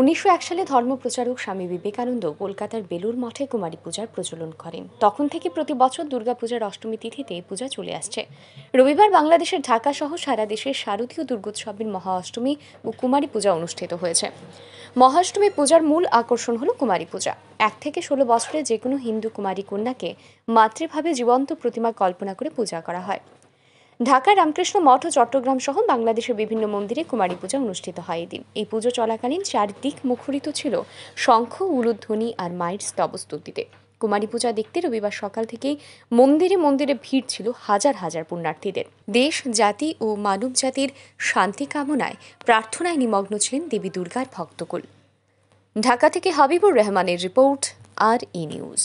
উনিশশো এক সালে ধর্মপ্রচারক স্বামী বিবেকানন্দ কলকাতার বেলুর মঠে কুমারী পূজার প্রচলন করেন তখন থেকে প্রতি বছর দুর্গাপূজার অষ্টমী তিথিতে এই পূজা চলে আসছে রবিবার বাংলাদেশের ঢাকা সহ সারা দেশের শারদীয় দুর্গোৎসবের মহা অষ্টমী ও কুমারী পূজা অনুষ্ঠিত হয়েছে মহাষ্টমী পূজার মূল আকর্ষণ হল কুমারী পূজা এক থেকে ষোলো বছরে যে কোনো হিন্দু কুমারী কন্যাকে মাতৃভাবে জীবন্ত প্রতিমা কল্পনা করে পূজা করা হয় ঢাকার রামকৃষ্ণ মঠ ও চট্টগ্রাম সহ বাংলাদেশের বিভিন্ন মন্দিরে কুমারী পূজা অনুষ্ঠিত হয় এদিন এই পুজো চলাকালীন চারদিক মুখরিত ছিল শঙ্খ উলুধ্বনি আর মায়ের স্তবস্তুতিতে কুমারী পূজা দেখতে রবিবার সকাল থেকেই মন্দিরে মন্দিরে ভিড় ছিল হাজার হাজার পুণ্যার্থীদের দেশ জাতি ও মানব জাতির শান্তি কামনায় প্রার্থনায় নিমগ্ন ছিলেন দেবী দুর্গার ভক্তকুল ঢাকা থেকে হাবিবুর রহমানের রিপোর্ট আর ই নিউজ